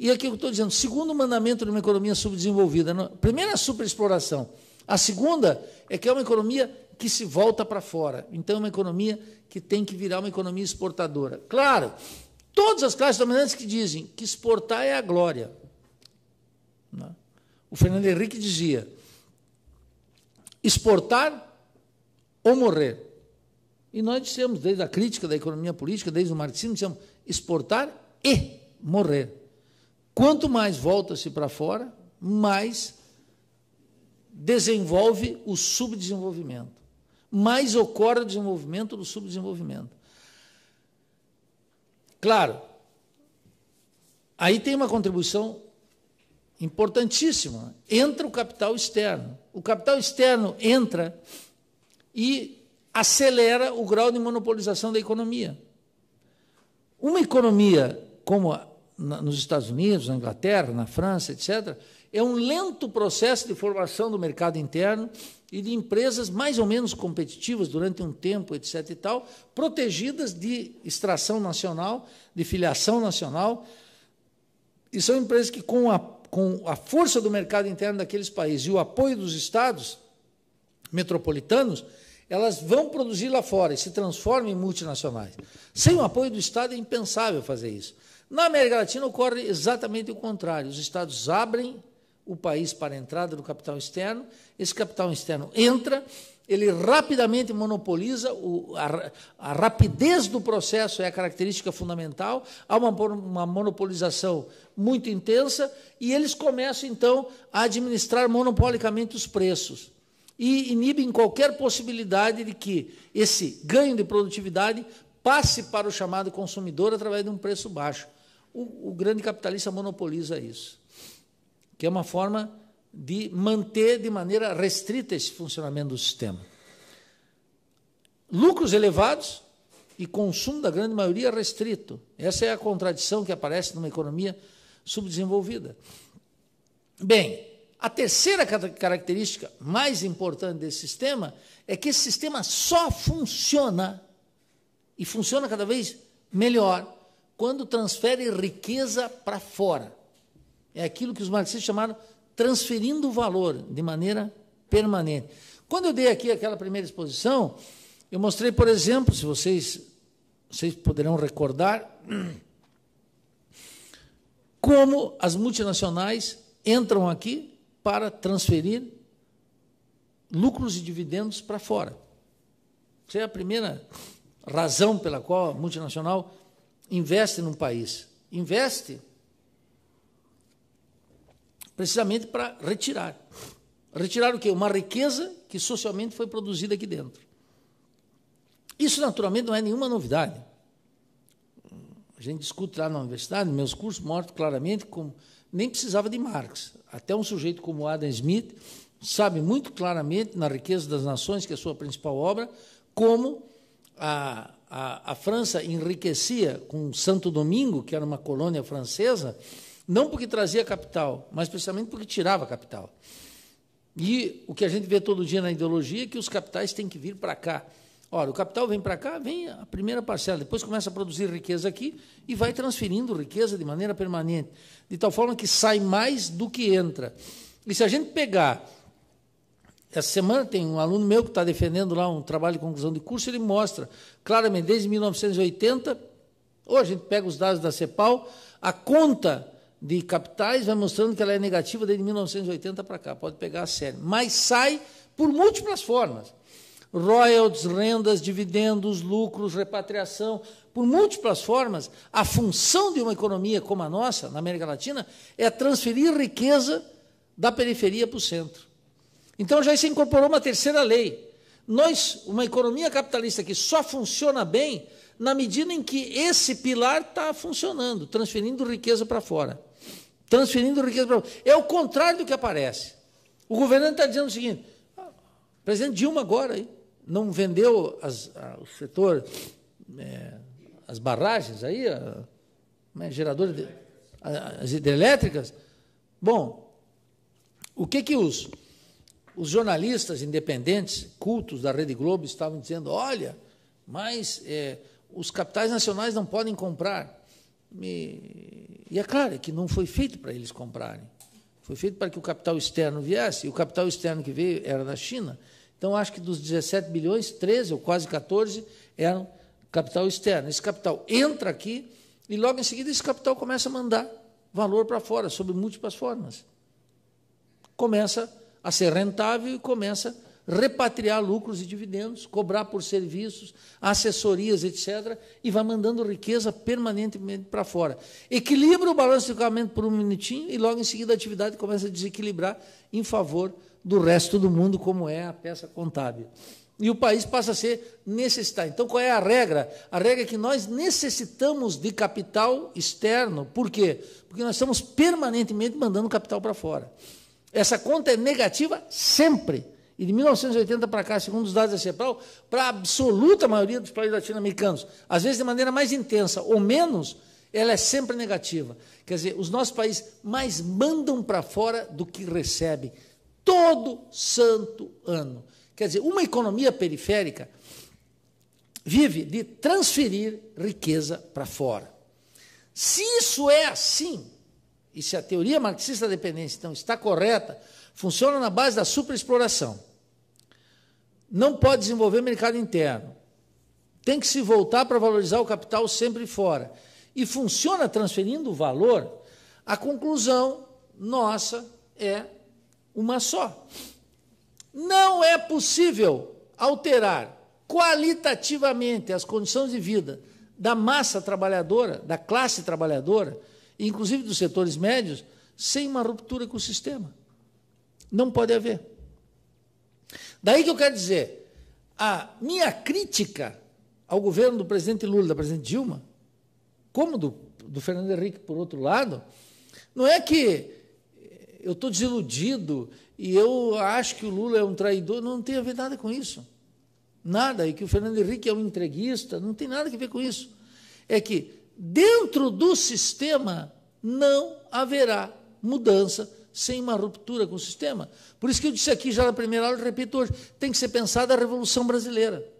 E aqui eu estou dizendo, segundo mandamento de uma economia subdesenvolvida, é? primeira é a superexploração. A segunda é que é uma economia que se volta para fora. Então, é uma economia que tem que virar uma economia exportadora. Claro, todas as classes dominantes que dizem que exportar é a glória. É? O Fernando Henrique dizia: exportar ou morrer. E nós dissemos, desde a crítica da economia política, desde o marxismo, dissemos exportar e morrer. Quanto mais volta-se para fora, mais desenvolve o subdesenvolvimento. Mais ocorre o desenvolvimento do subdesenvolvimento. Claro, aí tem uma contribuição importantíssima. Entra o capital externo. O capital externo entra e acelera o grau de monopolização da economia. Uma economia como a na, nos Estados Unidos, na Inglaterra, na França, etc., é um lento processo de formação do mercado interno e de empresas mais ou menos competitivas durante um tempo, etc. e tal, protegidas de extração nacional, de filiação nacional. E são empresas que, com a, com a força do mercado interno daqueles países e o apoio dos estados metropolitanos, elas vão produzir lá fora e se transformam em multinacionais. Sem o apoio do Estado é impensável fazer isso. Na América Latina ocorre exatamente o contrário. Os Estados abrem o país para a entrada do capital externo, esse capital externo entra, ele rapidamente monopoliza, o, a, a, rapidez do processo é a característica fundamental, há uma, uma monopolização muito intensa e eles começam, então, a administrar monopolicamente os preços e inibem qualquer possibilidade de que esse ganho de produtividade passe para o chamado consumidor através de um preço baixo. O, o grande capitalista monopoliza isso, que é uma forma de manter de maneira restrita esse funcionamento do sistema. Lucros elevados e consumo da grande maioria restrito. Essa é a contradição que aparece numa economia subdesenvolvida. Bem, a terceira característica mais importante desse sistema é que esse sistema só funciona e funciona cada vez melhor quando transfere riqueza para fora. É aquilo que os marxistas chamaram transferindo valor de maneira permanente. Quando eu dei aqui aquela primeira exposição, eu mostrei, por exemplo, se vocês, vocês poderão recordar, como as multinacionais entram aqui para transferir lucros e dividendos para fora. Essa é a primeira razão pela qual a multinacional investe num país? Investe precisamente para retirar. Retirar o quê? Uma riqueza que socialmente foi produzida aqui dentro. Isso, naturalmente, não é nenhuma novidade. A gente discute lá na universidade, nos meus cursos, mostro claramente como nem precisava de Marx. Até um sujeito como Adam Smith sabe muito claramente, na riqueza das nações, que é a sua principal obra, como a a, a França enriquecia com Santo Domingo, que era uma colônia francesa, não porque trazia capital, mas precisamente porque tirava capital. E o que a gente vê todo dia na ideologia é que os capitais têm que vir para cá. Ora, o capital vem para cá, vem a primeira parcela, depois começa a produzir riqueza aqui e vai transferindo riqueza de maneira permanente, de tal forma que sai mais do que entra. E se a gente pegar essa semana tem um aluno meu que está defendendo lá um trabalho de conclusão de curso, ele mostra claramente, desde 1980, ou a gente pega os dados da CEPAL, a conta de capitais vai mostrando que ela é negativa desde 1980 para cá, pode pegar a série. Mas sai por múltiplas formas. Royalties, rendas, dividendos, lucros, repatriação, por múltiplas formas, a função de uma economia como a nossa, na América Latina, é transferir riqueza da periferia para o centro. Então já se incorporou uma terceira lei. Nós, uma economia capitalista que só funciona bem na medida em que esse pilar está funcionando, transferindo riqueza para fora. Transferindo riqueza para fora. É o contrário do que aparece. O governante está dizendo o seguinte: o ah, presidente Dilma agora aí não vendeu as, a, o setor, é, as barragens aí, a, né, geradores de, as hidrelétricas. Bom, o que que os os jornalistas independentes, cultos da Rede Globo, estavam dizendo: olha, mas é, os capitais nacionais não podem comprar. E, e é claro que não foi feito para eles comprarem. Foi feito para que o capital externo viesse, e o capital externo que veio era da China. Então, acho que dos 17 bilhões, 13 ou quase 14 eram capital externo. Esse capital entra aqui e, logo em seguida, esse capital começa a mandar valor para fora, sob múltiplas formas. Começa a ser rentável e começa a repatriar lucros e dividendos, cobrar por serviços, assessorias, etc., e vai mandando riqueza permanentemente para fora. Equilibra o balanço de pagamento por um minutinho e logo em seguida a atividade começa a desequilibrar em favor do resto do mundo, como é a peça contábil. E o país passa a ser necessitar. Então, qual é a regra? A regra é que nós necessitamos de capital externo. Por quê? Porque nós estamos permanentemente mandando capital para fora. Essa conta é negativa sempre. E de 1980 para cá, segundo os dados da CEPAL, para a absoluta maioria dos países latino-americanos, às vezes de maneira mais intensa ou menos, ela é sempre negativa. Quer dizer, os nossos países mais mandam para fora do que recebem, todo santo ano. Quer dizer, uma economia periférica vive de transferir riqueza para fora. Se isso é assim, e se a teoria marxista da dependência então está correta, funciona na base da superexploração. Não pode desenvolver mercado interno. Tem que se voltar para valorizar o capital sempre fora. E funciona transferindo o valor. A conclusão nossa é uma só. Não é possível alterar qualitativamente as condições de vida da massa trabalhadora, da classe trabalhadora, inclusive dos setores médios, sem uma ruptura com o sistema. Não pode haver. Daí que eu quero dizer, a minha crítica ao governo do presidente Lula, da presidente Dilma, como do, do Fernando Henrique, por outro lado, não é que eu estou desiludido e eu acho que o Lula é um traidor, não tem a ver nada com isso. Nada, e que o Fernando Henrique é um entreguista, não tem nada a ver com isso. É que dentro do sistema não haverá mudança sem uma ruptura com o sistema. Por isso que eu disse aqui já na primeira aula e repito hoje, tem que ser pensada a Revolução Brasileira.